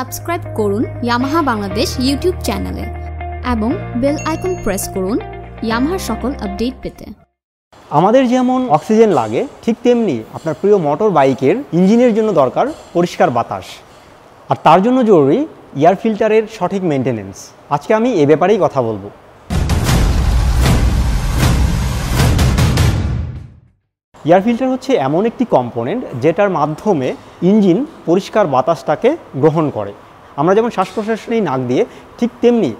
subscribe করুন Yamaha Bangladesh YouTube চ্যানেলে এবং বেল আইকন প্রেস করুন ইয়ামাহার সকল আপডেট পেতে আমাদের যেমন অক্সিজেন লাগে ঠিক তেমনি আপনার প্রিয় মোটর বাইকের ইঞ্জিনের জন্য দরকার পরিষ্কার বাতাস আর তার জন্য জরুরি এয়ার ফিল্টারের সঠিক মেনটেনেন্স আজকে আমি এ ব্যাপারেই কথা বলবো এয়ার ফিল্টার হচ্ছে এমন একটি কম্পোনেন্ট যেটার মাধ্যমে ইঞ্জিন পরিষ্কার বাতাসটাকে গ্রহণ করে আমরা যেমন শ্বাস প্রশ্বাস নেই নাক দিয়ে ঠিক তেমনি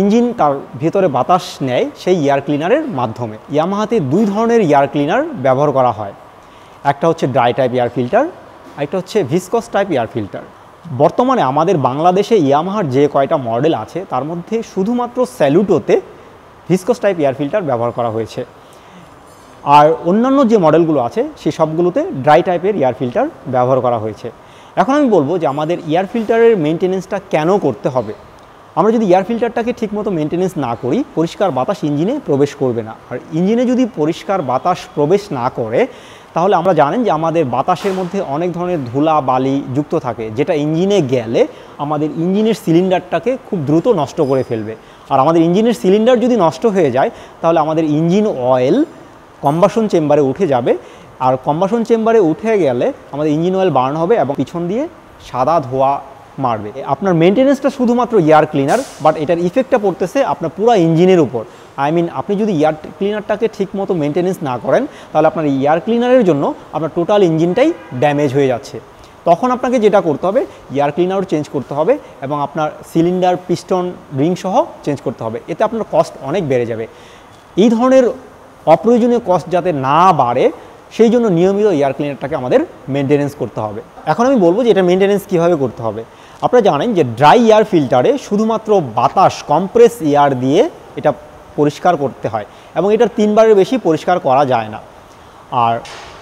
ইঞ্জিন তার ভেতরে বাতাস নেয় সেই এয়ার ক্লিনারের মাধ্যমে ইয়ামাহাতে দুই ধরনের এয়ার ক্লিনার ব্যবহার করা হয় একটা হচ্ছে ড্রাই টাইপ এয়ার ফিল্টার একটা হচ্ছে ভিসকস টাইপ এয়ার ফিল্টার বর্তমানে আমাদের বাংলাদেশে ইয়ামাহার যে কয়টা মডেল আছে তার মধ্যে শুধুমাত্র স্যালুটোতে ভিসকস টাইপ এয়ার ফিল্টার ব্যবহার করা হয়েছে আর অন্যান্য যে মডেলগুলো আছে সেই সবগুলোতে ড্রাই টাইপের এয়ার ফিল্টার ব্যবহার করা হয়েছে এখন আমি বলবো যে আমাদের এয়ার ফিল্টারের মেনটেনেন্সটা কেন করতে হবে আমরা যদি এয়ার ফিল্টারটাকে ঠিকমতো মেনটেনেন্স না করি পরিষ্কার বাতাস ইঞ্জিনে প্রবেশ করবে না আর ইঞ্জিনে যদি পরিষ্কার বাতাস প্রবেশ না করে তাহলে আমরা জানেন যে আমাদের বাতাসের মধ্যে অনেক ধরনের ধুলা বালি যুক্ত থাকে যেটা ইঞ্জিনে গেলে আমাদের ইঞ্জিনের সিলিন্ডারটাকে খুব দ্রুত নষ্ট করে ফেলবে আর আমাদের ইঞ্জিনের সিলিন্ডার যদি নষ্ট হয়ে যায় তাহলে আমাদের ইঞ্জিন অয়েল কম্বাসন চেম্বারে উঠে যাবে আর কম্বাসন চেম্বারে উঠে গেলে আমাদের ইঞ্জিন অয়েল বার্ন হবে এবং পিছন দিয়ে সাদা ধোয়া মারবে আপনার মেনটেন্যান্সটা শুধুমাত্র এয়ার ক্লিনার বাট এটার ইফেক্টটা পড়তেছে আপনার পুরো ইঞ্জিনের উপর আই মিন আপনি যদি এয়ার ক্লিনারটাকে ঠিকমতো মেনটেন্যান্স না করেন তাহলে আপনার এয়ার ক্লিনারের জন্য আপনার টোটাল ইঞ্জিনটাই ড্যামেজ হয়ে যাচ্ছে তখন আপনাকে যেটা করতে হবে এয়ার ক্লিনারও চেঞ্জ করতে হবে এবং আপনার সিলিন্ডার পিস্টন রিং সহ চেঞ্জ করতে হবে এতে আপনার কস্ট অনেক বেড়ে যাবে এই ধরনের অপ্রয়োজনীয় কস্ট যাতে না বাড়ে সেই জন্য নিয়মিত এয়ার ক্লিনারটাকে আমাদের মেনটেনেন্স করতে হবে এখন আমি বলবো যে এটা মেনটেনেন্স কীভাবে করতে হবে আপনারা জানেন যে ড্রাই এয়ার ফিল্টারে শুধুমাত্র বাতাস কম্প্রেস এয়ার দিয়ে এটা পরিষ্কার করতে হয় এবং এটা তিনবারের বেশি পরিষ্কার করা যায় না আর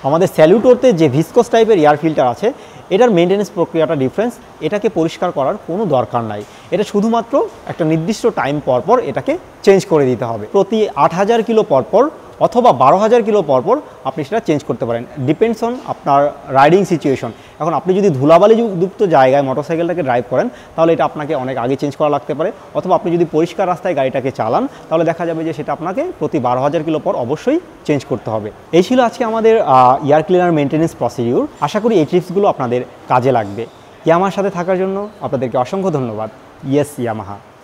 আমাদের স্যালুটোরতে যে ভিসকোস টাইপের এয়ার ফিল্টার আছে এটার মেনটেন্স প্রক্রিয়াটা ডিফারেন্স এটাকে পরিষ্কার করার কোনো দরকার নাই এটা শুধুমাত্র একটা নির্দিষ্ট টাইম পরপর এটাকে চেঞ্জ করে দিতে হবে প্রতি আট হাজার কিলো পরপর অথবা বারো হাজার কিলো পরপর আপনি সেটা চেঞ্জ করতে পারেন ডিপেন্ডস অন আপনার রাইডিং সিচুয়েশন এখন আপনি যদি ধুলাবালি যুক্ত জায়গায় মোটরসাইকেলটাকে ড্রাইভ করেন তাহলে এটা আপনাকে অনেক আগে চেঞ্জ করা লাগতে পারে অথবা আপনি যদি পরিষ্কার রাস্তায় গাড়িটাকে চালান তাহলে দেখা যাবে যে সেটা আপনাকে প্রতি বারো হাজার কিলো পর অবশ্যই চেঞ্জ করতে হবে এই ছিল আজকে আমাদের এয়ার ক্লিনার মেনটেন্স প্রসিডিউর আশা করি এই টিপসগুলো আপনাদের কাজে লাগবে ইয়ামার সাথে থাকার জন্য আপনাদেরকে অসংখ্য ধন্যবাদ ইয়েস ইয়ামাহা